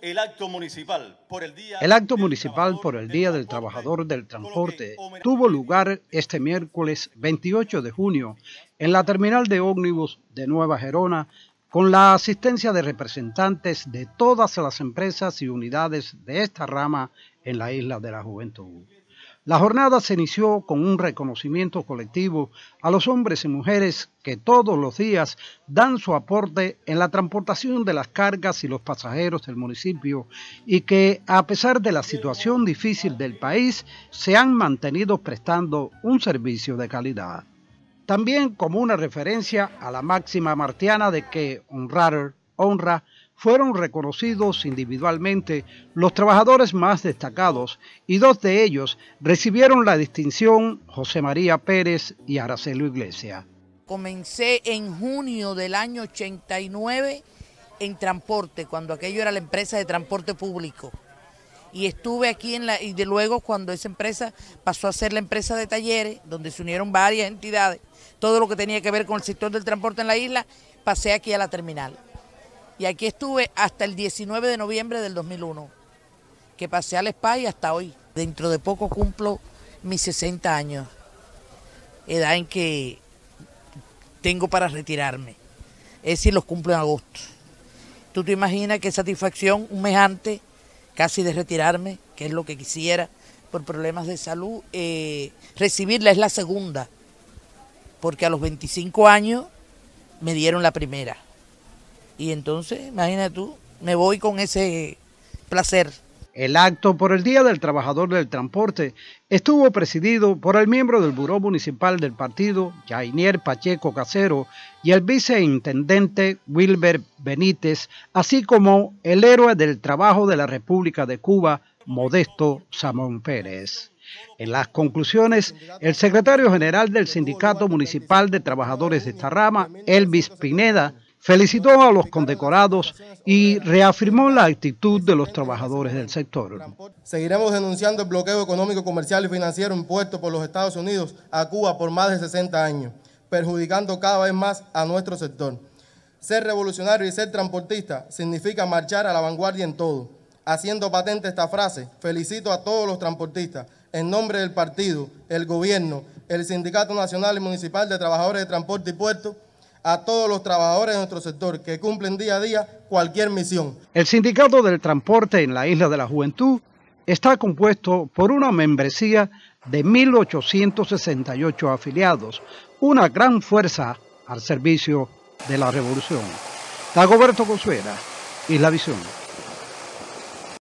El acto municipal por el Día del Trabajador del Transporte tuvo lugar este miércoles 28 de junio en la terminal de ómnibus de Nueva Gerona con la asistencia de representantes de todas las empresas y unidades de esta rama en la Isla de la Juventud. La jornada se inició con un reconocimiento colectivo a los hombres y mujeres que todos los días dan su aporte en la transportación de las cargas y los pasajeros del municipio y que, a pesar de la situación difícil del país, se han mantenido prestando un servicio de calidad. También como una referencia a la máxima martiana de que honrar honra fueron reconocidos individualmente los trabajadores más destacados y dos de ellos recibieron la distinción José María Pérez y Aracelo Iglesia. Comencé en junio del año 89 en transporte, cuando aquello era la empresa de transporte público. Y estuve aquí en la, y de luego cuando esa empresa pasó a ser la empresa de talleres, donde se unieron varias entidades, todo lo que tenía que ver con el sector del transporte en la isla, pasé aquí a la terminal. Y aquí estuve hasta el 19 de noviembre del 2001, que pasé al spa y hasta hoy. Dentro de poco cumplo mis 60 años, edad en que tengo para retirarme. Es decir, los cumplo en agosto. Tú te imaginas qué satisfacción un mes antes, casi de retirarme, que es lo que quisiera, por problemas de salud, eh, recibirla es la segunda, porque a los 25 años me dieron la primera. Y entonces, imagínate tú, me voy con ese placer. El acto por el Día del Trabajador del Transporte estuvo presidido por el miembro del Buró Municipal del Partido, Jainier Pacheco Casero, y el viceintendente Wilber Benítez, así como el héroe del trabajo de la República de Cuba, Modesto Samón Pérez. En las conclusiones, el secretario general del Sindicato Municipal de Trabajadores de esta rama, Elvis Pineda, felicitó a los condecorados y reafirmó la actitud de los trabajadores del sector. Seguiremos denunciando el bloqueo económico, comercial y financiero impuesto por los Estados Unidos a Cuba por más de 60 años, perjudicando cada vez más a nuestro sector. Ser revolucionario y ser transportista significa marchar a la vanguardia en todo. Haciendo patente esta frase, felicito a todos los transportistas en nombre del partido, el gobierno, el Sindicato Nacional y Municipal de Trabajadores de Transporte y Puerto, a todos los trabajadores de nuestro sector que cumplen día a día cualquier misión. El Sindicato del Transporte en la Isla de la Juventud está compuesto por una membresía de 1.868 afiliados, una gran fuerza al servicio de la revolución. Dagoberto Consuera, Isla Visión.